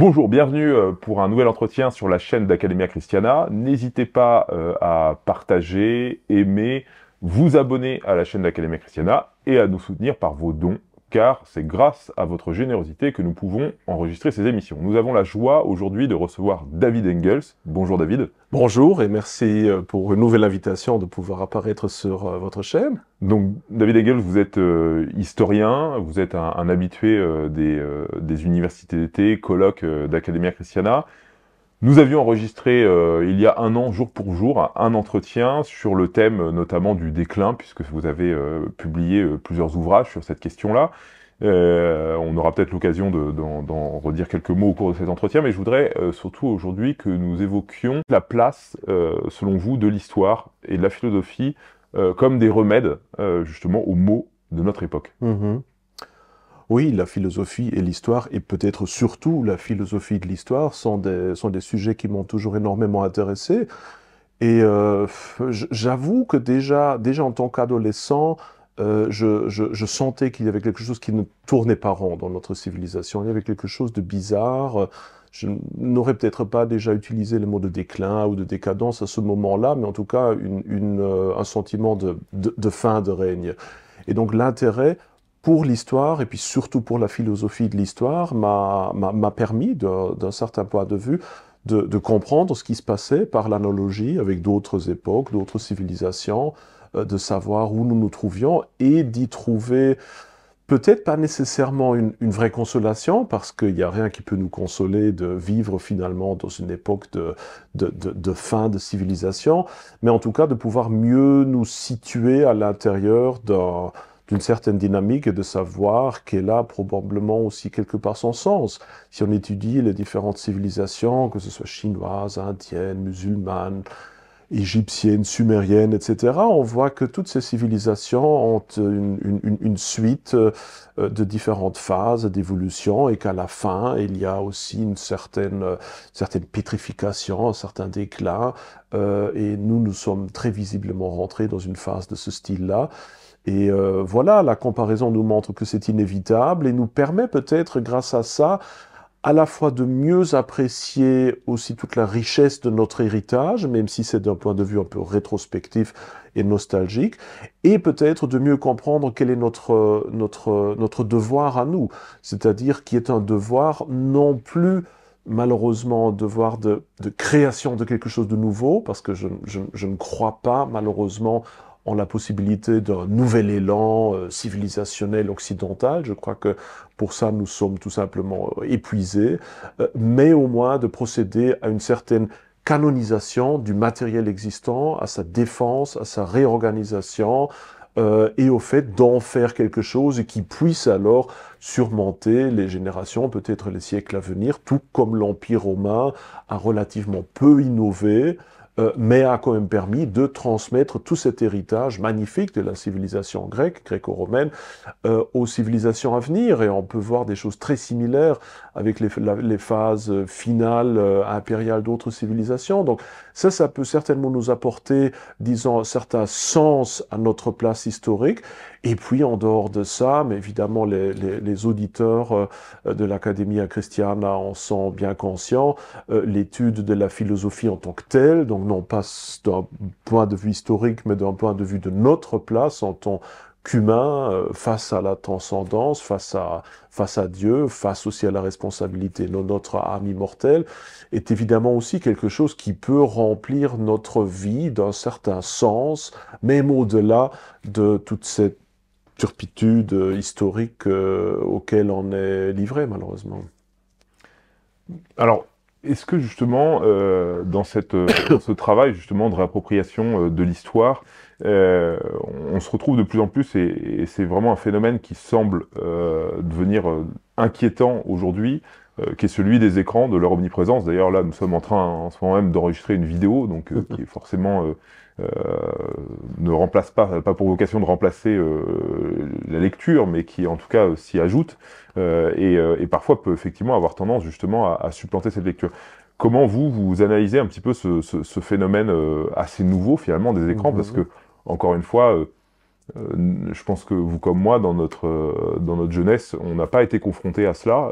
Bonjour, bienvenue euh, pour un nouvel entretien sur la chaîne d'Academia Christiana. N'hésitez pas euh, à partager, aimer, vous abonner à la chaîne d'Academia Christiana et à nous soutenir par vos dons car c'est grâce à votre générosité que nous pouvons enregistrer ces émissions. Nous avons la joie aujourd'hui de recevoir David Engels. Bonjour David. Bonjour et merci euh, pour une nouvelle invitation de pouvoir apparaître sur euh, votre chaîne. Donc David Engels, vous êtes euh, historien, vous êtes un, habitué des, universités d'été, colloques d'Academia Christiana. Nous avions enregistré euh, il y a un an, jour pour jour, un entretien sur le thème euh, notamment du déclin, puisque vous avez euh, publié plusieurs ouvrages sur cette question-là. on aura peut-être l'occasion d'en redire quelques mots au cours de cet entretien, mais je voudrais surtout aujourd'hui que nous évoquions la place, selon vous, de l'histoire et de la philosophie comme des remèdes justement aux maux de notre époque. Mm-hmm oui, la philosophie et l'histoire, et peut-être surtout la philosophie de l'histoire, sont des, sont des sujets qui m'ont toujours énormément intéressé. Et euh, j'avoue que déjà, déjà en tant qu'adolescent, euh, je, sentais qu'il y avait quelque chose qui ne tournait pas rond dans notre civilisation. Il y avait quelque chose de bizarre. Je n'aurais peut-être pas déjà utilisé le mot de déclin ou de décadence à ce moment-là, mais en tout cas, euh, un sentiment de fin de règne. Et donc l'intérêt pour l'histoire et puis surtout pour la philosophie de l'histoire m'a permis, d'un certain point de vue, de, comprendre ce qui se passait par l'analogie avec d'autres époques, d'autres civilisations, euh, de savoir où nous nous trouvions et d'y trouver peut-être pas nécessairement une, vraie consolation, parce qu'il n'y a rien qui peut nous consoler de vivre finalement dans une époque de, de, de, de fin de civilisation, mais en tout cas de pouvoir mieux nous situer à l'intérieur d'un d'une certaine dynamique et de savoir qu'elle a probablement aussi quelque part son sens. Si on étudie les différentes civilisations, que ce soit chinoise, indienne, musulmane, égyptienne, sumérienne, etc., on voit que toutes ces civilisations ont une, suite euh, de différentes phases d'évolution et qu'à la fin, il y a aussi une certaine, euh, certaine pétrification, un certain déclin, euh, et nous, nous sommes très visiblement rentrés dans une phase de ce style-là. Et euh, voilà, la comparaison nous montre que c'est inévitable et nous permet peut-être, grâce à ça, à la fois de mieux apprécier aussi toute la richesse de notre héritage, même si c'est d'un point de vue un peu rétrospectif et nostalgique, et peut-être de mieux comprendre quel est notre, euh, notre, euh, notre devoir à nous, c'est-à-dire qui est un devoir non plus malheureusement devoir de, création de quelque chose de nouveau, parce que je ne crois pas malheureusement en la possibilité d'un nouvel élan euh, civilisationnel occidental. Je crois que pour ça, nous sommes tout simplement euh, épuisés, euh, mais au moins de procéder à une certaine canonisation du matériel existant, à sa défense, à sa réorganisation, et au fait d'en faire quelque chose qui puisse alors surmonter les générations, peut-être les siècles à venir, tout comme l'Empire romain a relativement peu innové. Euh, mais a quand même permis de transmettre tout cet héritage magnifique de la civilisation grecque, gréco-romaine, euh, aux civilisations à venir. Et on peut voir des choses très similaires avec les, phases finales euh, impériales d'autres civilisations. Donc ça, ça peut certainement nous apporter, disons, un certain sens à notre place historique. Et puis en dehors de ça, mais évidemment les, les, les auditeurs euh, de l'Académie à Christiana en sont bien conscients, euh, l'étude de la philosophie en tant que telle, donc non pas d'un point de vue historique, mais d'un point de vue de notre place en tant qu'humain euh, face à la transcendance, face à, face à Dieu, face aussi à la responsabilité de notre âme immortelle, est évidemment aussi quelque chose qui peut remplir notre vie d'un certain sens, même au-delà de toute cette turpitude euh, historique euh, auquel on est livré, malheureusement. Alors, est-ce que justement, euh, dans, cette, ce travail justement de réappropriation de l'histoire, on se retrouve de plus en plus, et, et c'est vraiment un phénomène qui semble devenir inquiétant aujourd'hui, qui est celui des écrans, de leur omniprésence. D'ailleurs, là, nous sommes en train en ce moment même d'enregistrer une vidéo, donc qui est forcément euh, ne remplace pas, pas pour vocation de remplacer euh, la lecture, mais qui en tout cas euh, s'y ajoute, et, parfois peut effectivement avoir tendance justement à, supplanter cette lecture comment vous, vous analysez un petit peu ce, phénomène assez nouveau finalement des écrans Parce que, encore une fois, je pense que vous comme moi, dans notre, dans notre jeunesse, on n'a pas été confronté à cela.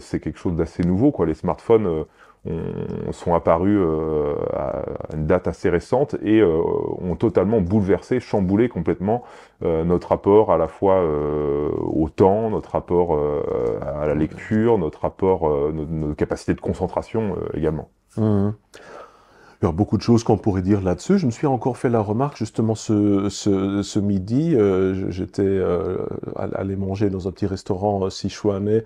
c'est quelque chose d'assez nouveau, quoi. Les smartphones, euh, sont apparus euh, à une date assez récente et euh, ont totalement bouleversé, chamboulé complètement notre rapport à la fois au temps, notre rapport à la lecture, notre rapport, nos capacités de concentration également. Mmh beaucoup de choses qu'on pourrait dire là-dessus. Je me suis encore fait la remarque justement ce, midi. Euh, j'étais euh, allé manger dans un petit restaurant euh, sichuanais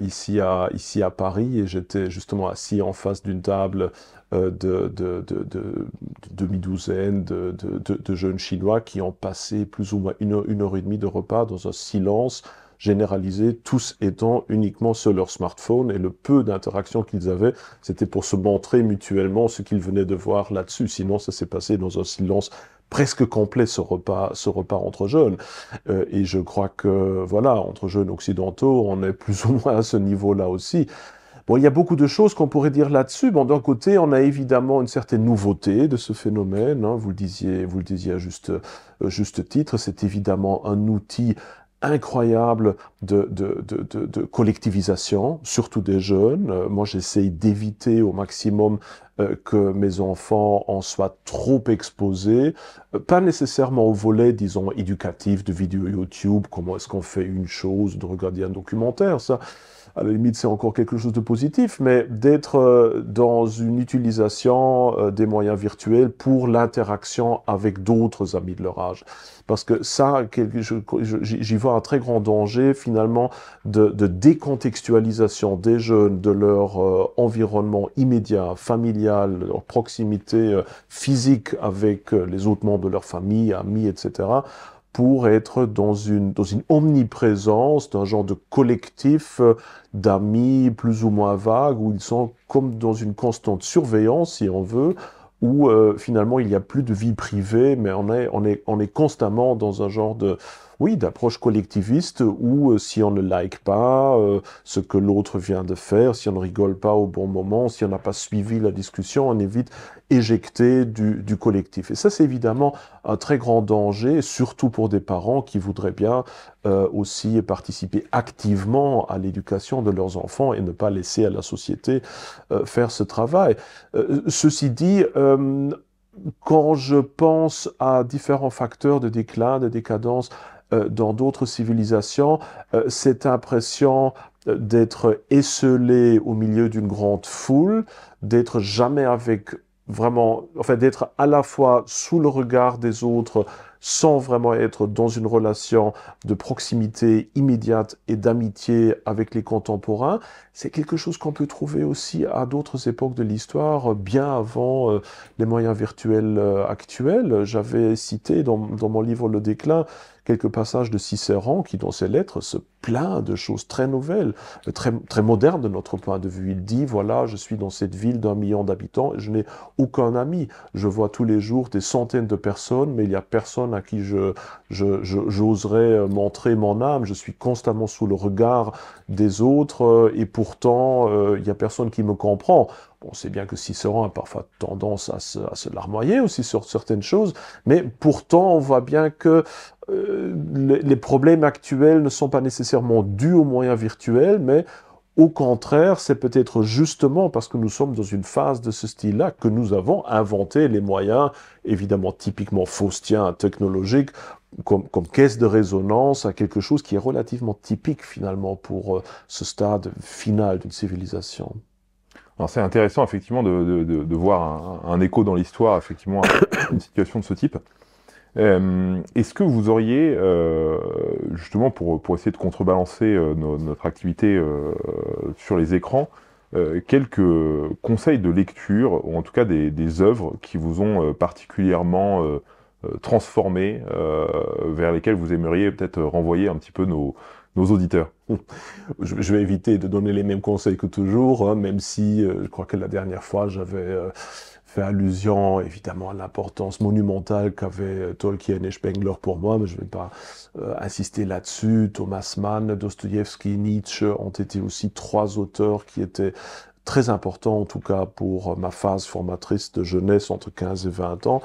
ici, à, ici à Paris et j'étais justement assis en face d'une table de, de, demi-douzaine de, jeunes Chinois qui ont passé plus ou moins une heure et demie de repas dans un silence généralisé, tous étant uniquement sur leur smartphone, et le peu d'interactions qu'ils avaient, c'était pour se montrer mutuellement ce qu'ils venaient de voir là-dessus. Sinon, ça s'est passé dans un silence presque complet ce repas, ce repas entre jeunes. Euh, et je crois que, voilà, entre jeunes occidentaux, on est plus ou moins à ce niveau-là aussi. Bon, il y a beaucoup de choses qu'on pourrait dire là-dessus. Bon, d'un côté, on a évidemment une certaine nouveauté de ce phénomène. Hein. Vous le disiez, vous le disiez à juste, euh, juste titre. C'est évidemment un outil incroyable de, de, collectivisation, surtout des jeunes. Euh, moi, j'essaye d'éviter au maximum euh, que mes enfants en soient trop exposés, euh, pas nécessairement au volet, disons, éducatif de vidéos YouTube, comment est-ce qu'on fait une chose, de regarder un documentaire, ça à la limite c'est encore quelque chose de positif, mais d'être euh, dans une utilisation euh, des moyens virtuels pour l'interaction avec d'autres amis de leur âge. Parce que ça, j'y vois un très grand danger finalement de, décontextualisation des jeunes, de leur euh, environnement immédiat, familial, leur proximité physique avec les autres membres de leur famille, amis, etc pour être dans une, dans une omniprésence d'un genre de collectif euh, d'amis plus ou moins vagues, où ils sont comme dans une constante surveillance, si on veut, où euh, finalement il n'y a plus de vie privée, mais on est, on est, on est constamment dans un genre de, oui, d'approche collectiviste où euh, si on ne like pas euh, ce que l'autre vient de faire, si on ne rigole pas au bon moment, si on n'a pas suivi la discussion, on est vite éjecté du, collectif. Et ça, c'est évidemment un très grand danger, surtout pour des parents qui voudraient bien euh, aussi participer activement à l'éducation de leurs enfants et ne pas laisser à la société faire ce travail. ceci dit, quand je pense à différents facteurs de déclin, de décadence, euh, dans d'autres civilisations, euh, cette impression euh, d'être esselé au milieu d'une grande foule, d'être jamais avec vraiment, enfin d'être à la fois sous le regard des autres, sans vraiment être dans une relation de proximité immédiate et d'amitié avec les contemporains, c'est quelque chose qu'on peut trouver aussi à d'autres époques de l'histoire, bien avant les moyens virtuels actuels. J'avais cité dans, dans, mon livre Le déclin quelques passages de Cicéron qui, dans ses lettres, se plein de choses très nouvelles, euh, très, très modernes de notre point de vue. Il dit, voilà, je suis dans cette ville d'un million d'habitants, je n'ai aucun ami. Je vois tous les jours des centaines de personnes, mais il n'y a personne à qui je, j'oserais euh, montrer mon âme. Je suis constamment sous le regard des autres, euh, et pourtant, il n'y a personne qui me comprend. On sait bien que Cicéron a parfois tendance à se, larmoyer aussi sur certaines choses, mais pourtant on voit bien que les, les problèmes actuels ne sont pas nécessaires dû aux moyens virtuels, mais au contraire, c'est peut-être justement parce que nous sommes dans une phase de ce style-là que nous avons inventé les moyens, évidemment typiquement faustiens, technologiques, comme, comme, caisse de résonance à quelque chose qui est relativement typique finalement pour euh, ce stade final d'une civilisation. C'est intéressant effectivement de, voir un, écho dans l'histoire, effectivement, une situation de ce type. Euh, est-ce que vous auriez, euh, justement, pour, pour, essayer de contrebalancer euh, notre activité sur les écrans, quelques conseils de lecture, ou en tout cas des, œuvres qui vous ont particulièrement transformé, vers lesquelles vous aimeriez peut-être renvoyer un petit peu nos, nos auditeurs je, vais éviter de donner les mêmes conseils que toujours, hein, même si je crois que la dernière fois j'avais fait allusion évidemment à l'importance monumentale qu'avait euh, Tolkien et Spengler pour moi, mais je ne vais pas euh, insister là-dessus. Thomas Mann, Dostoevsky, Nietzsche ont été aussi trois auteurs qui étaient très importants, en tout cas pour ma phase formatrice de jeunesse entre 15 et 20 ans.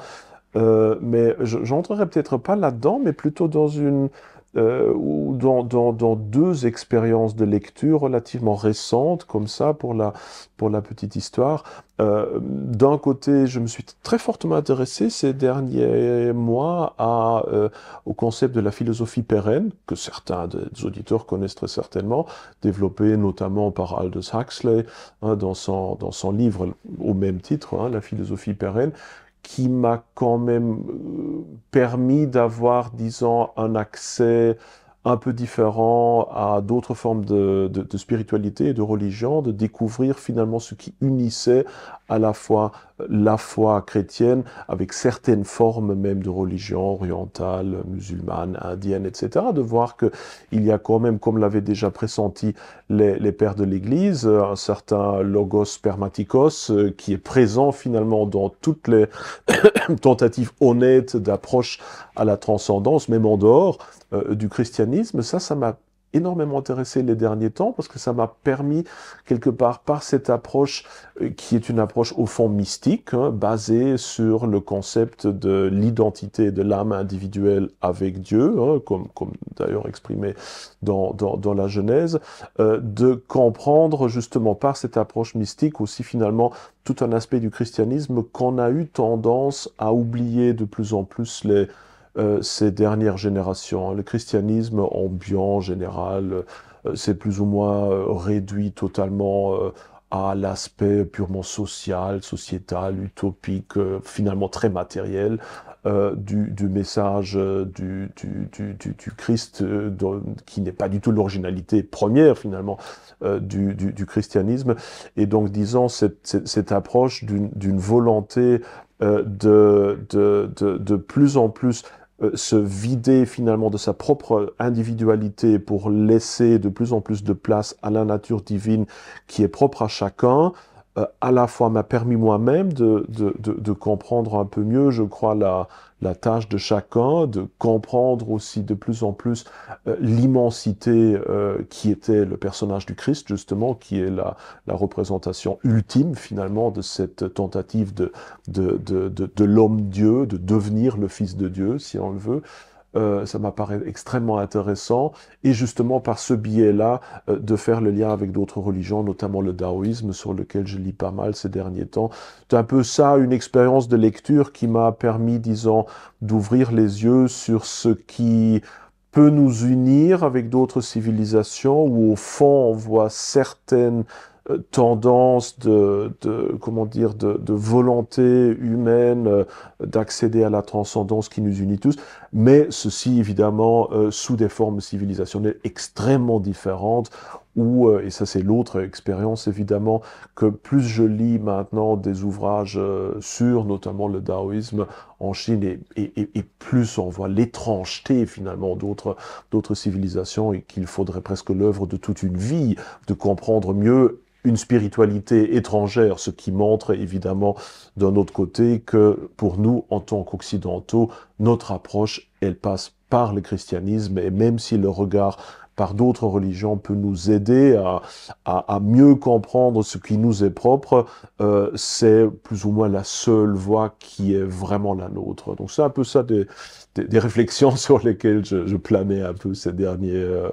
Euh, mais je peut-être pas là-dedans, mais plutôt dans une euh, ou dans, deux expériences de lecture relativement récentes, comme ça, pour la, pour la petite histoire. Euh, d'un côté, je me suis très fortement intéressé ces derniers mois à, euh, au concept de la philosophie pérenne, que certains des auditeurs connaissent très certainement, développé notamment par Aldous Huxley hein, dans, son, dans son livre au même titre, hein, La philosophie pérenne, qui m'a quand même euh, permis d'avoir, disons, un accès un peu différent à d'autres formes de, spiritualité et de religion, de découvrir finalement ce qui unissait à la fois euh, la foi chrétienne avec certaines formes même de religion orientale, musulmane, indienne, etc. De voir que il y a quand même, comme l'avaient déjà pressenti les, les pères de l'Église, euh, un certain logos permaticos euh, qui est présent finalement dans toutes les tentatives honnêtes d'approche à la transcendance, même en dehors du christianisme. Ça, ça m'a énormément intéressé les derniers temps parce que ça m'a permis quelque part par cette approche euh, qui est une approche au fond mystique hein, basée sur le concept de l'identité de l'âme individuelle avec Dieu hein, comme, comme d'ailleurs exprimé dans, dans, la Genèse euh, de comprendre justement par cette approche mystique aussi finalement tout un aspect du christianisme qu'on a eu tendance à oublier de plus en plus les euh, ces dernières générations. Le christianisme ambiant général, euh, c'est plus ou moins euh, réduit totalement à l'aspect purement social, sociétal, utopique, finalement très matériel du, message du, du, Christ, qui n'est pas du tout l'originalité première finalement du, christianisme. Et donc, disons, cette, approche d'une volonté de, de, de, plus en plus euh, se vider finalement de sa propre individualité pour laisser de plus en plus de place à la nature divine qui est propre à chacun, euh, à la fois m'a permis moi-même de, de, de, comprendre un peu mieux, je crois, la, la tâche de chacun de comprendre aussi de plus en plus euh, l'immensité euh, qui était le personnage du Christ, justement, qui est la, représentation ultime, finalement, de cette tentative de, de, de, de l'homme-dieu, de devenir le Fils de Dieu, si on le veut. Euh, ça m'apparaît extrêmement intéressant, et justement par ce biais-là, euh, de faire le lien avec d'autres religions, notamment le taoïsme, sur lequel je lis pas mal ces derniers temps. C'est un peu ça, une expérience de lecture qui m'a permis, disons, d'ouvrir les yeux sur ce qui peut nous unir avec d'autres civilisations, où au fond on voit certaines euh, tendance de, comment dire de, volonté humaine euh, d'accéder à la transcendance qui nous unit tous, mais ceci évidemment euh, sous des formes civilisationnelles extrêmement différentes. Où, et ça c'est l'autre expérience évidemment, que plus je lis maintenant des ouvrages sur notamment le taoïsme en Chine, et, et, et plus on voit l'étrangeté finalement d'autres civilisations, et qu'il faudrait presque l'œuvre de toute une vie de comprendre mieux une spiritualité étrangère, ce qui montre évidemment d'un autre côté que pour nous, en tant qu'Occidentaux, notre approche, elle passe par le christianisme, et même si le regard par d'autres religions peut nous aider à, mieux comprendre ce qui nous est propre, euh, c'est plus ou moins la seule voie qui est vraiment la nôtre. Donc c'est un peu ça des, des, réflexions sur lesquelles je, planais un peu ces dernières, euh,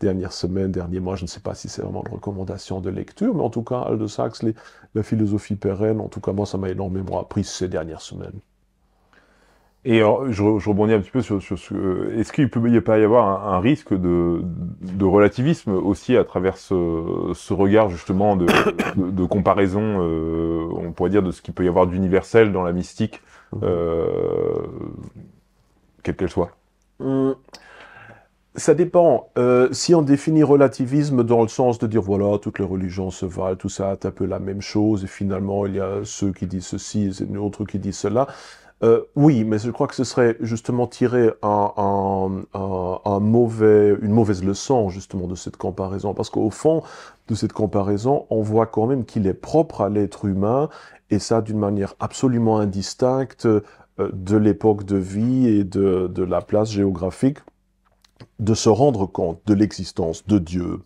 dernières semaines, derniers mois. Je ne sais pas si c'est vraiment une recommandation de lecture, mais en tout cas, Aldous Huxley, la philosophie pérenne, en tout cas, moi, ça m'a énormément appris ces dernières semaines. Et je, rebondis un petit peu sur, ce. Euh, est-ce qu'il peut y pas y avoir un, risque de, de, relativisme aussi à travers ce, regard justement de, comparaison, euh, on pourrait dire, de ce qu'il peut y avoir d'universel dans la mystique mmh quelle qu'elle soit hmm. Ça dépend. Euh, si on définit relativisme dans le sens de dire, voilà, toutes les religions se valent, tout ça, c'est un peu la même chose, et finalement, il y a ceux qui disent ceci, et d'autres qui disent cela. Euh, oui, mais je crois que ce serait justement tirer mauvais, une mauvaise leçon justement de cette comparaison, parce qu'au fond de cette comparaison, on voit quand même qu'il est propre à l'être humain, et ça d'une manière absolument indistincte euh, de l'époque de vie et de, la place géographique, de se rendre compte de l'existence de Dieu,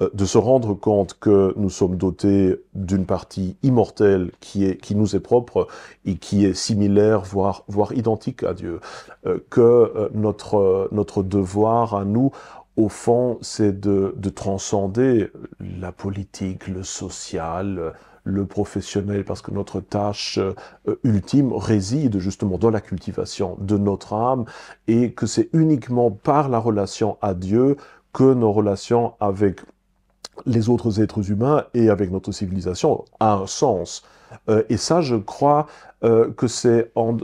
euh, de se rendre compte que nous sommes dotés d'une partie immortelle qui, nous est propre et qui est similaire, voire, identique à Dieu, euh, que notre, devoir à nous, au fond, c'est de, de transcender la politique, le social, le professionnel, parce que notre tâche euh, ultime réside justement dans la cultivation de notre âme et que c'est uniquement par la relation à Dieu que nos relations avec les autres êtres humains et avec notre civilisation a un sens. Euh, et ça, je crois euh, que c'est en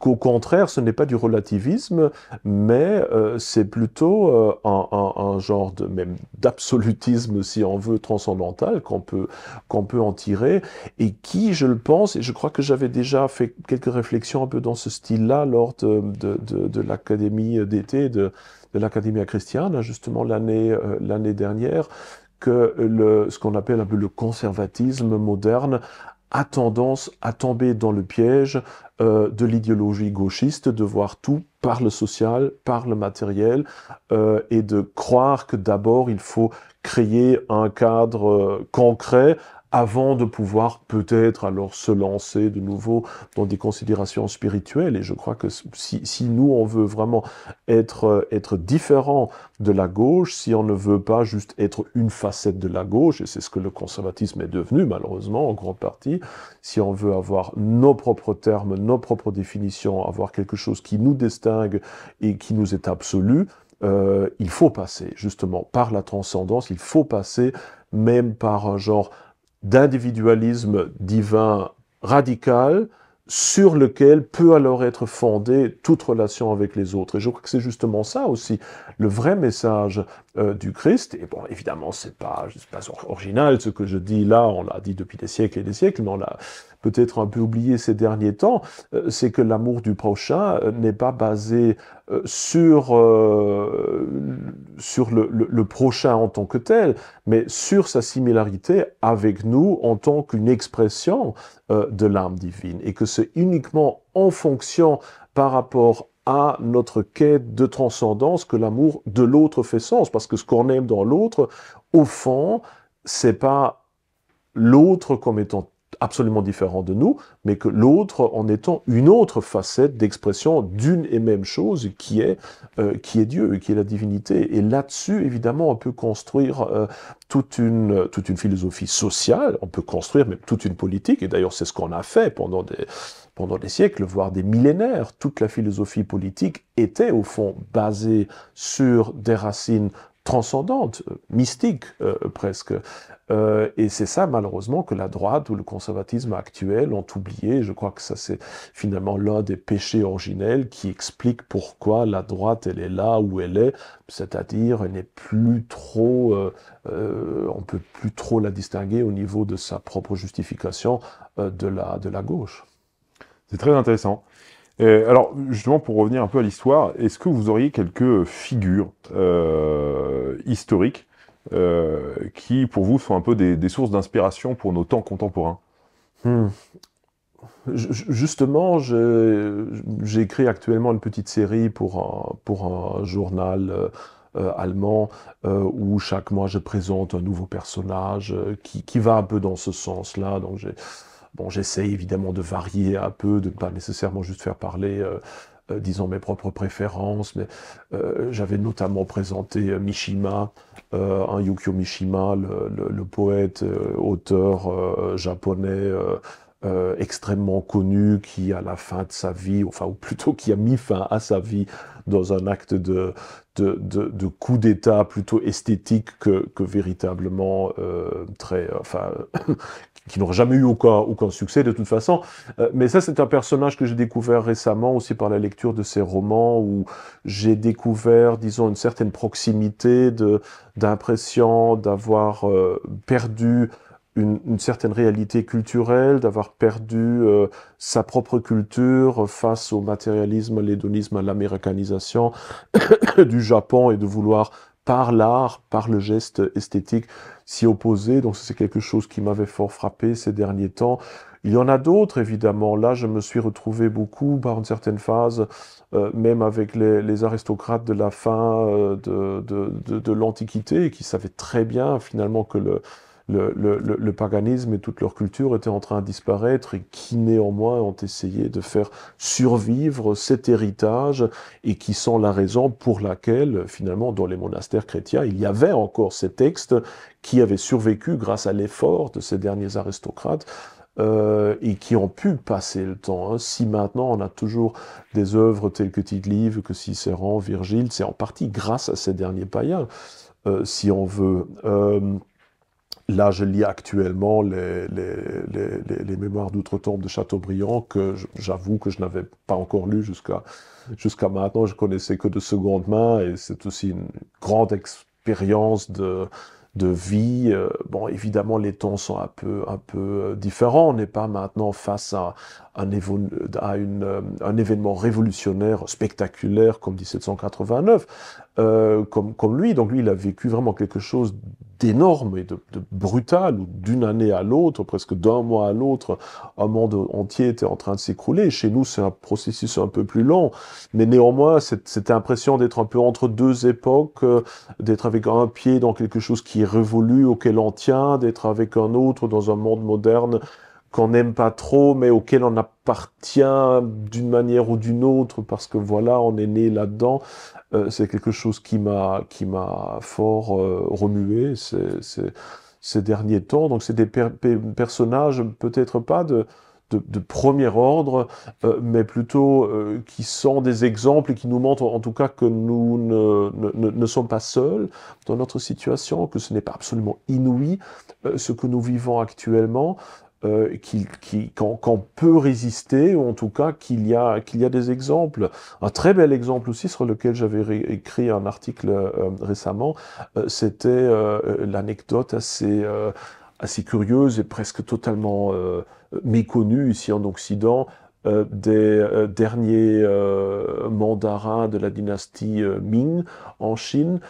qu'au contraire, ce n'est pas du relativisme, mais euh, c'est plutôt euh, un, un, genre de même d'absolutisme, si on veut, transcendantal qu'on peut qu'on peut en tirer et qui, je le pense, et je crois que j'avais déjà fait quelques réflexions un peu dans ce style-là lors de de, de, l'académie d'été de de l'Académie Christiane, justement l'année euh, l'année dernière, que le, ce qu'on appelle un peu le conservatisme moderne a tendance à tomber dans le piège euh, de l'idéologie gauchiste, de voir tout par le social, par le matériel, euh, et de croire que d'abord il faut créer un cadre euh, concret avant de pouvoir peut-être alors se lancer de nouveau dans des considérations spirituelles. Et je crois que si, si nous, on veut vraiment être, euh, être différent de la gauche, si on ne veut pas juste être une facette de la gauche, et c'est ce que le conservatisme est devenu malheureusement en grande partie, si on veut avoir nos propres termes, nos propres définitions, avoir quelque chose qui nous distingue et qui nous est absolu, euh, il faut passer justement par la transcendance, il faut passer même par un genre d'individualisme divin radical sur lequel peut alors être fondée toute relation avec les autres. Et je crois que c'est justement ça aussi, le vrai message. Euh, du Christ. Et bon, évidemment, c'est pas, pas original ce que je dis là, on l'a dit depuis des siècles et des siècles, mais on l'a peut-être un peu oublié ces derniers temps, euh, c'est que l'amour du prochain euh, n'est pas basé sur, sur le, prochain en tant que tel, mais sur sa similarité avec nous en tant qu'une expression de l'âme divine, et que c'est uniquement en fonction par rapport à notre quête de transcendance que l'amour de l'autre fait sens, parce que ce qu'on aime dans l'autre, au fond, c'est pas l'autre comme étant absolument différent de nous, mais que l'autre en étant une autre facette d'expression d'une et même chose qui est, euh, qui est Dieu, qui est la divinité. Et là-dessus, évidemment, on peut construire euh, toute, une, toute une philosophie sociale, on peut construire même toute une politique, et d'ailleurs c'est ce qu'on a fait pendant des, pendant des siècles, voire des millénaires, toute la philosophie politique était au fond basée sur des racines transcendantes, euh, mystiques euh, euh, presque. Euh, et c'est ça malheureusement que la droite ou le conservatisme actuel ont oublié. Je crois que ça c'est finalement l'un des péchés originels qui explique pourquoi la droite elle est là où elle est, c'est-à-dire elle n'est plus trop, euh, on peut plus trop la distinguer au niveau de sa propre justification de la de la gauche. C'est très intéressant. Euh, alors, justement, pour revenir un peu à l'histoire, est-ce que vous auriez quelques figures euh, historiques euh, qui, pour vous, sont un peu des, sources d'inspiration pour nos temps contemporains hmm. Justement, Justement, j'écris actuellement une petite série pour un, journal. allemand où chaque mois je présente un nouveau personnage qui, qui, va un peu dans ce sens-là. Donc j'ai Bon, j'essaie évidemment de varier un peu, de ne pas nécessairement juste faire parler, euh, euh, disons, mes propres préférences. Mais euh, j'avais notamment présenté Mishima, un Yukio Mishima, le, poète, auteur japonais. extrêmement connu, qui à la fin de sa vie, enfin, ou plutôt qui a mis fin à sa vie dans un acte de, de, coup d'État plutôt esthétique que, que véritablement très, enfin, qui n'aura jamais eu aucun, aucun succès de toute façon. Euh, mais ça, c'est un personnage que j'ai découvert récemment aussi par la lecture de ses romans où j'ai découvert, disons, une certaine proximité d'impression d'avoir euh, perdu une, certaine réalité culturelle, d'avoir perdu euh, sa propre culture face au matérialisme, l'hédonisme, à l'américanisation du Japon et de vouloir par l'art, par le geste esthétique, s'y opposer. Donc c'est quelque chose qui m'avait fort frappé ces derniers temps. Il y en a d'autres, évidemment. Là, je me suis retrouvé beaucoup par une certaine phase, euh, même avec les, aristocrates de la fin euh, de l'Antiquité, qui savaient très bien finalement que le, le, paganisme et toute leur culture étaient en train de disparaître et qui néanmoins ont essayé de faire survivre cet héritage et qui sont la raison pour laquelle finalement dans les monastères chrétiens il y avait encore ces textes qui avaient survécu grâce à l'effort de ces derniers aristocrates euh, et qui ont pu passer le temps. Hein. Si maintenant on a toujours des œuvres telles que tite que Cicéron, Virgile, c'est en partie grâce à ces derniers païens, euh, si on veut. Euh, Là, je lis actuellement les, les, les, les mémoires d'outre-tombe de Chateaubriand, que j'avoue que je n'avais pas encore lu jusqu'à jusqu'à maintenant. Je connaissais que de seconde main, et c'est aussi une grande expérience de, de vie. Euh, bon, évidemment, les temps sont un peu, un peu euh, différents. On n'est pas maintenant face à, un, à une, euh, un événement révolutionnaire, spectaculaire comme 1789. Euh, comme, lui. Donc lui, il a vécu vraiment quelque chose d'énorme et de, brutal, d'une année à l'autre, presque d'un mois à l'autre, un monde entier était en train de s'écrouler. Chez nous, c'est un processus un peu plus lent, mais néanmoins, cette impression d'être un peu entre deux époques, euh, d'être avec un pied dans quelque chose qui est révolu, auquel on tient, d'être avec un autre dans un monde moderne qu'on n'aime pas trop, mais auquel on appartient d'une manière ou d'une autre, parce que voilà, on est né là-dedans. Euh, c'est quelque chose qui m'a qui m'a fort euh, remué ces, derniers temps. Donc c'est des personnages peut-être pas de, de, premier ordre, euh, mais plutôt qui sont des exemples et qui nous montrent en tout cas que nous ne sommes pas seuls dans notre situation, que ce n'est pas absolument inouï ce que nous vivons actuellement, euh, qu'on peut résister, ou en tout cas qu'il y, a, des exemples. Un très bel exemple aussi sur lequel j'avais écrit un article euh, récemment, euh, c'était l'anecdote assez curieuse et presque totalement méconnue ici en Occident euh, des euh, derniers euh, mandarins de la dynastie Ming en Chine,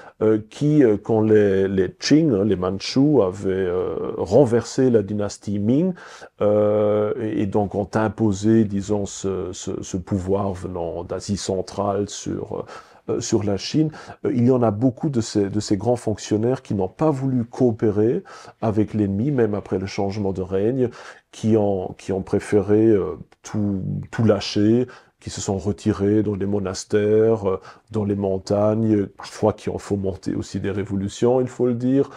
qui, quand les, les Qing, hein, les Manchu, avaient renversé la dynastie Ming, et, donc ont imposé, disons, ce, ce pouvoir venant d'Asie centrale sur euh, sur la Chine, euh, il y en a beaucoup de ces, grands fonctionnaires qui n'ont pas voulu coopérer avec l'ennemi, même après le changement de règne, qui ont, qui ont préféré euh, tout, lâcher, qui se sont retirés dans les monastères, dans les montagnes, parfois qui ont fomenté aussi des révolutions, il faut le dire,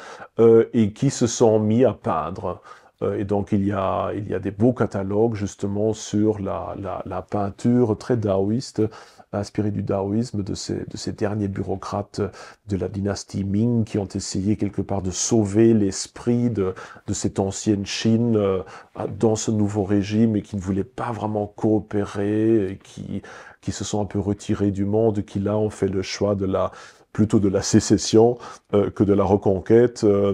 et qui se sont mis à peindre. et donc il y, a, il y a des beaux catalogues justement sur la, la peinture très daoïste inspiré du taoïsme de ces, de ces derniers bureaucrates de la dynastie Ming qui ont essayé quelque part de sauver l'esprit de, cette ancienne Chine euh, dans ce nouveau régime et qui ne voulaient pas vraiment coopérer, et qui, qui se sont un peu retirés du monde, qui là ont fait le choix de la plutôt de la sécession euh, que de la reconquête. Euh,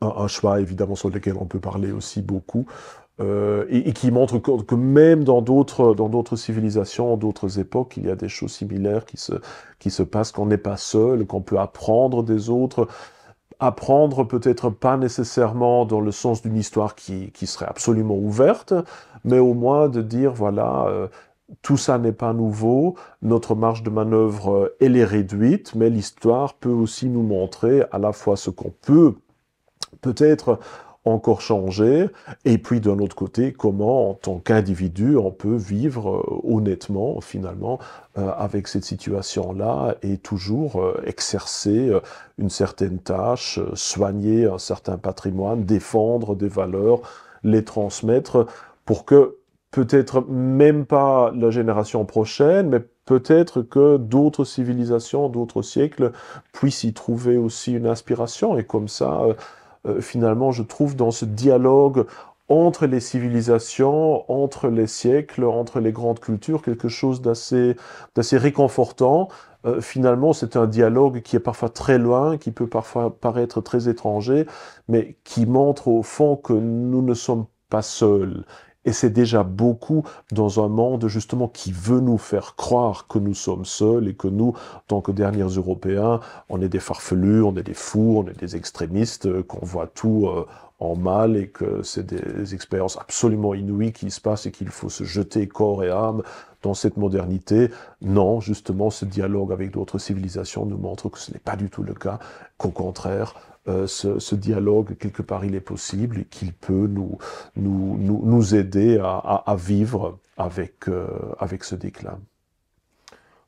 un, choix évidemment sur lequel on peut parler aussi beaucoup. Euh, et, qui montre que, que même dans d'autres, dans d'autres civilisations, d'autres époques, il y a des choses similaires qui se, qui se passent, qu'on n'est pas seul, qu'on peut apprendre des autres. Apprendre peut-être pas nécessairement dans le sens d'une histoire qui, qui serait absolument ouverte, mais au moins de dire, voilà, euh, tout ça n'est pas nouveau, notre marge de manœuvre, euh, elle est réduite, mais l'histoire peut aussi nous montrer à la fois ce qu'on peut peut-être encore changer, et puis d'un autre côté, comment en tant qu'individu on peut vivre euh, honnêtement finalement euh, avec cette situation-là et toujours euh, exercer une certaine tâche, soigner un certain patrimoine, défendre des valeurs, les transmettre pour que peut-être même pas la génération prochaine, mais peut-être que d'autres civilisations, d'autres siècles puissent y trouver aussi une inspiration et comme ça euh, finalement, je trouve dans ce dialogue entre les civilisations, entre les siècles, entre les grandes cultures, quelque chose d'assez réconfortant. Euh, finalement, c'est un dialogue qui est parfois très loin, qui peut parfois paraître très étranger, mais qui montre au fond que nous ne sommes pas seuls et c'est déjà beaucoup dans un monde justement qui veut nous faire croire que nous sommes seuls et que nous, tant que derniers Européens, on est des farfelus, on est des fous, on est des extrémistes, euh, qu'on voit tout euh, en mal et que c'est des expériences absolument inouïes qui se passent et qu'il faut se jeter corps et âme dans cette modernité. Non, justement, ce dialogue avec d'autres civilisations nous montre que ce n'est pas du tout le cas, qu'au contraire, euh, ce, dialogue, quelque part, il est possible et qu'il peut nous, aider à, vivre avec, euh, avec ce déclin.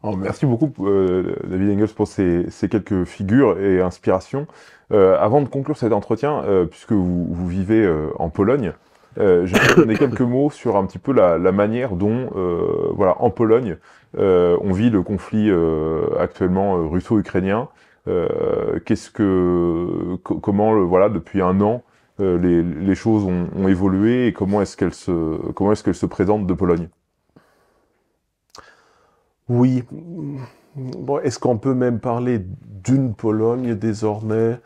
Oh, merci beaucoup, euh, David Engels, pour ces, quelques figures et inspirations. avant de conclure cet entretien, puisque vous, vivez en Pologne, euh, J'aimerais donner quelques mots sur un petit peu la, manière dont, en Pologne, on vit le conflit actuellement russo-ukrainien. Euh, qu'est-ce que, comment, voilà, depuis un an, euh, les, choses ont, évolué et comment est-ce qu'elles se, comment est-ce qu'elles se présentent de Pologne Oui. Bon, est-ce qu'on peut même parler d'une Pologne désormais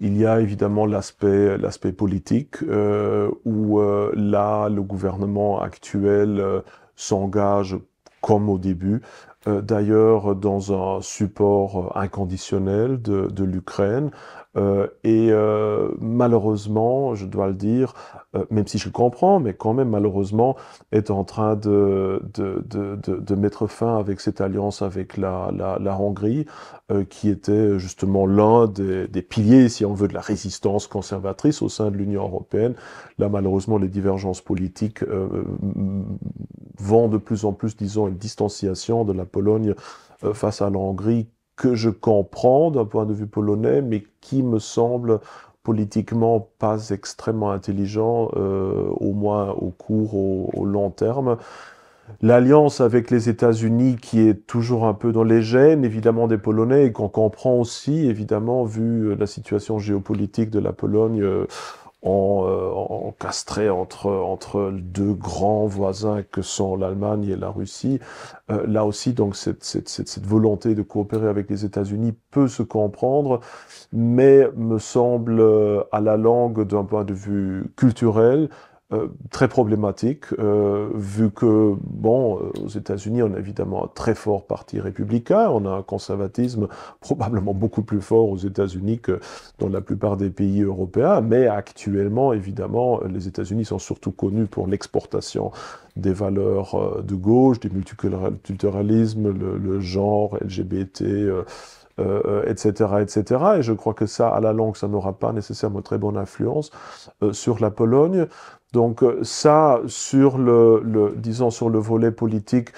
il y a évidemment l'aspect l'aspect politique euh, où là le gouvernement actuel s'engage comme au début euh, d'ailleurs dans un support euh, inconditionnel de, l'Ukraine, euh, et euh, malheureusement, je dois le dire, euh, même si je comprends, mais quand même malheureusement, est en train de, de, de, de, de mettre fin avec cette alliance avec la, la, la Hongrie, qui était justement l'un des, des piliers, si on veut, de la résistance conservatrice au sein de l'Union européenne. Là, malheureusement, les divergences politiques vont de plus en plus, disons, une distanciation de la Pologne face à la Hongrie que je comprends d'un point de vue polonais, mais qui me semble politiquement pas extrêmement intelligent, euh, au moins au court, au, au long terme. L'alliance avec les États-Unis qui est toujours un peu dans les gènes, évidemment, des Polonais et qu'on comprend aussi, évidemment, vu la situation géopolitique de la Pologne, euh, en, euh, encastré entre, entre deux grands voisins que sont l'Allemagne et la Russie. Euh, là aussi, donc, cette, cette, cette, cette, volonté de coopérer avec les États-Unis peut se comprendre, mais me semble euh, à la langue d'un point de vue culturel, euh, très problématique, euh, vu que, bon, euh, aux États-Unis, on a évidemment un très fort parti républicain, on a un conservatisme probablement beaucoup plus fort aux États-Unis que dans la plupart des pays européens, mais actuellement, évidemment, les États-Unis sont surtout connus pour l'exportation des valeurs euh, de gauche, du multiculturalisme, le, genre, LGBT. Euh, euh, etc., etc. Et je crois que ça, à la longue, ça n'aura pas nécessairement très bonne influence sur la Pologne. Donc euh, ça, sur le, le, disons sur le volet politique,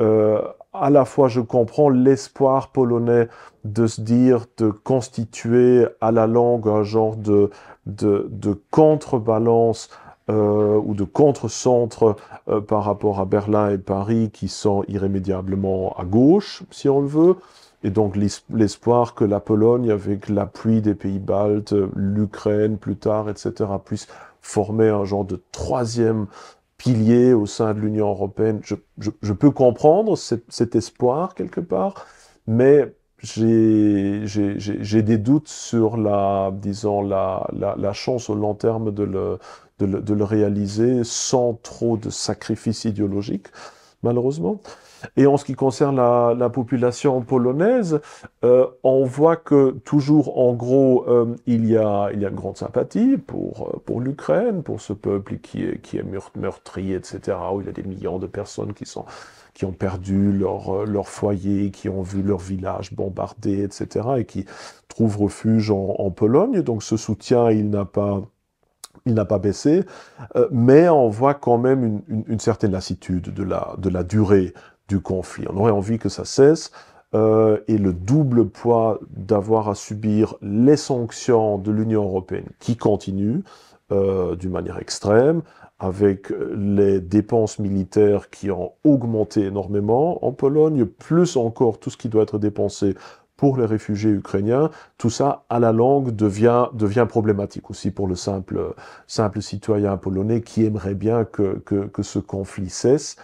euh, à la fois je comprends l'espoir polonais de se dire de constituer à la langue un genre de, de, de contrebalance euh, ou de contre-centre euh, par rapport à Berlin et Paris qui sont irrémédiablement à gauche, si on le veut. Et donc l'espoir que la Pologne, avec l'appui des pays baltes, euh, l'Ukraine plus tard, etc., puisse former un genre de troisième pilier au sein de l'Union européenne. Je, peux comprendre cet, espoir quelque part, mais j'ai des doutes sur la, disons, la, chance au long terme de le réaliser sans trop de sacrifices idéologiques, malheureusement. Et en ce qui concerne la, population polonaise, euh, on voit que toujours en gros, euh, il, y a, une grande sympathie pour, euh, l'Ukraine, pour ce peuple qui est, meurtri, etc., où il y a des millions de personnes qui, ont perdu leur, foyer, qui ont vu leur village bombardé, etc., et qui trouvent refuge en, Pologne. Donc ce soutien, il n'a pas baissé, mais on voit quand même une, certaine lassitude de la durée conflit. On aurait envie que ça cesse. Euh, et le double poids d'avoir à subir les sanctions de l'Union européenne qui continuent euh, d'une manière extrême, avec les dépenses militaires qui ont augmenté énormément en Pologne, plus encore tout ce qui doit être dépensé pour les réfugiés ukrainiens, tout ça à la langue devient, devient problématique aussi pour le simple, simple citoyen polonais qui aimerait bien que ce conflit cesse.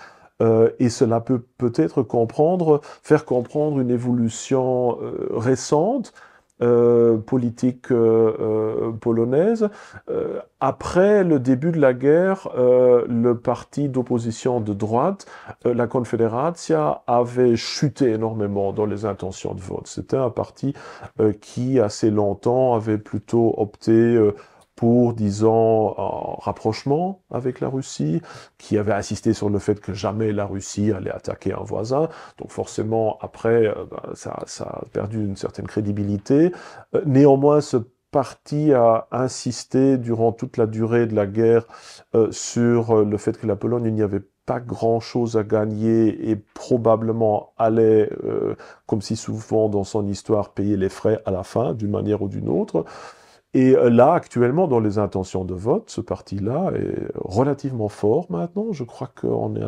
Euh, et cela peut peut-être faire comprendre une évolution euh, récente euh, politique polonaise. après le début de la guerre, le parti d'opposition de droite, la Confédération, avait chuté énormément dans les intentions de vote. C'était un parti qui, assez longtemps, avait plutôt opté pour, disons, un rapprochement avec la Russie, qui avait insisté sur le fait que jamais la Russie allait attaquer un voisin. Donc forcément, après, euh, ben, ça, a perdu une certaine crédibilité. Euh, néanmoins, ce parti a insisté durant toute la durée de la guerre euh, sur le fait que la Pologne n'y avait pas grand-chose à gagner et probablement allait, comme si souvent dans son histoire, payer les frais à la fin, d'une manière ou d'une autre. Et euh, là, actuellement, dans les intentions de vote, ce parti-là est relativement fort maintenant. Je crois qu'on est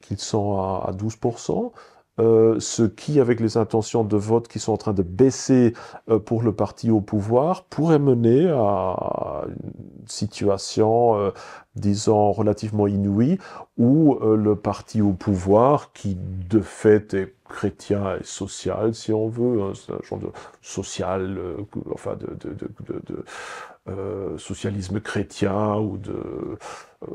qu'ils sont à 12%. Euh, ce qui, avec les intentions de vote qui sont en train de baisser euh, pour le parti au pouvoir, pourrait mener à une situation, euh, disons, relativement inouïe, où le parti au pouvoir, qui de fait est chrétien et social, si on veut, hein, c'est un genre de social, enfin de, de, de, de euh, socialisme chrétien ou de... Euh,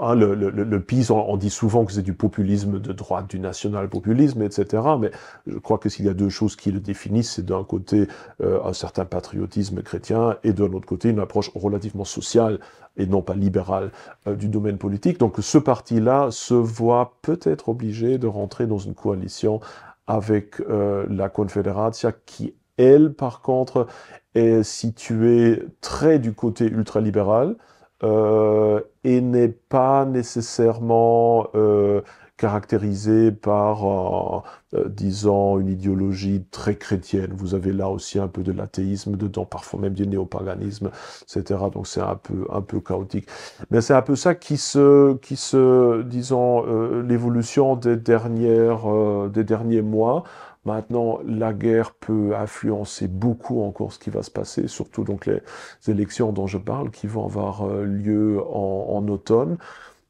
hein, le, PIS, on, dit souvent que c'est du populisme de droite, du national-populisme, etc. Mais je crois que s'il y a deux choses qui le définissent, c'est d'un côté euh, un certain patriotisme chrétien et de l'autre côté une approche relativement sociale et non pas libérale du domaine politique. Donc ce parti-là se voit peut-être obligé de rentrer dans une coalition avec la Confédération qui elle, par contre, est située très du côté ultralibéral euh, et n'est pas nécessairement euh, caractérisée par, euh, disons, une idéologie très chrétienne. Vous avez là aussi un peu de l'athéisme dedans, parfois même du néopaganisme, etc. Donc c'est un peu, un peu chaotique. Mais c'est un peu ça qui se, qui se disons, l'évolution des, dernières, des derniers mois Maintenant, la guerre peut influencer beaucoup encore ce qui va se passer, surtout donc les élections dont je parle qui vont avoir euh, lieu en, automne.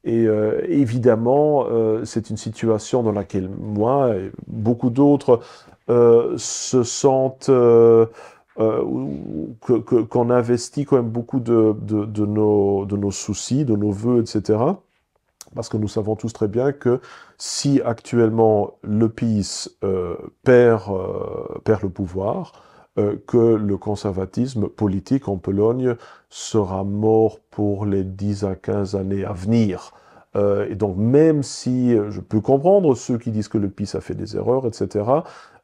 Et euh, évidemment, euh, c'est une situation dans laquelle moi et beaucoup d'autres se sentent qu'on investit quand même beaucoup de, nos, de nos soucis, de nos voeux, etc. Parce que nous savons tous très bien que si actuellement le PIS euh, euh, perd, le pouvoir, euh, que le conservatisme politique en Pologne sera mort pour les 10 à 15 années à venir. et donc même si je peux comprendre ceux qui disent que le PIS a fait des erreurs, etc.,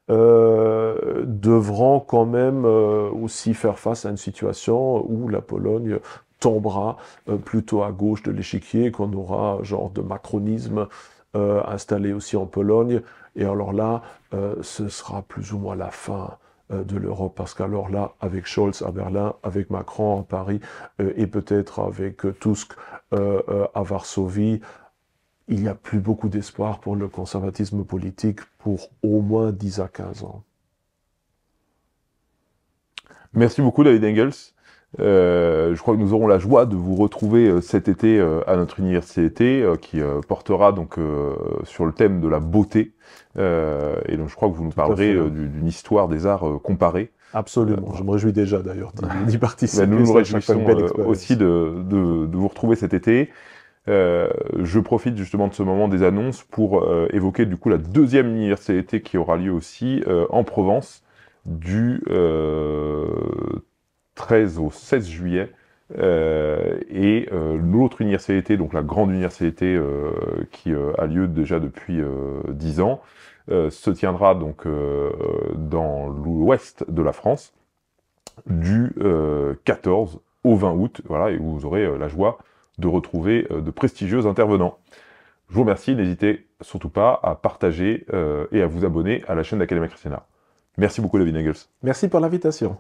euh, devront quand même aussi faire face à une situation où la Pologne tombera plutôt à gauche de l'échiquier, qu'on aura un genre de macronisme euh, installé aussi en Pologne. Et alors là, euh, ce sera plus ou moins la fin euh, de l'Europe, parce qu'alors là, avec Scholz à Berlin, avec Macron à Paris, et peut-être avec Tusk à Varsovie, il n'y a plus beaucoup d'espoir pour le conservatisme politique pour au moins 10 à 15 ans. Merci beaucoup David Engels. Euh, je crois que nous aurons la joie de vous retrouver euh, cet été euh, à notre université qui portera donc sur le thème de la beauté. et donc je crois que vous nous parlerez d'une histoire des arts comparés. Absolument, je me réjouis déjà d'ailleurs d'y participer. Bah, nous nous réjouissons aussi de, vous retrouver cet été. je profite justement de ce moment des annonces pour évoquer du coup la deuxième université qui aura lieu aussi en Provence du 13 au 16 juillet. Euh, et l'autre euh, université, donc la grande université euh, qui a lieu déjà depuis 10 ans, se tiendra donc dans l'ouest de la France du 14 au 20 août, voilà, et vous aurez la joie de retrouver de prestigieux intervenants. Je vous remercie, n'hésitez surtout pas à partager et à vous abonner à la chaîne d'Académie Christiana. Merci beaucoup David Engels. Merci pour l'invitation.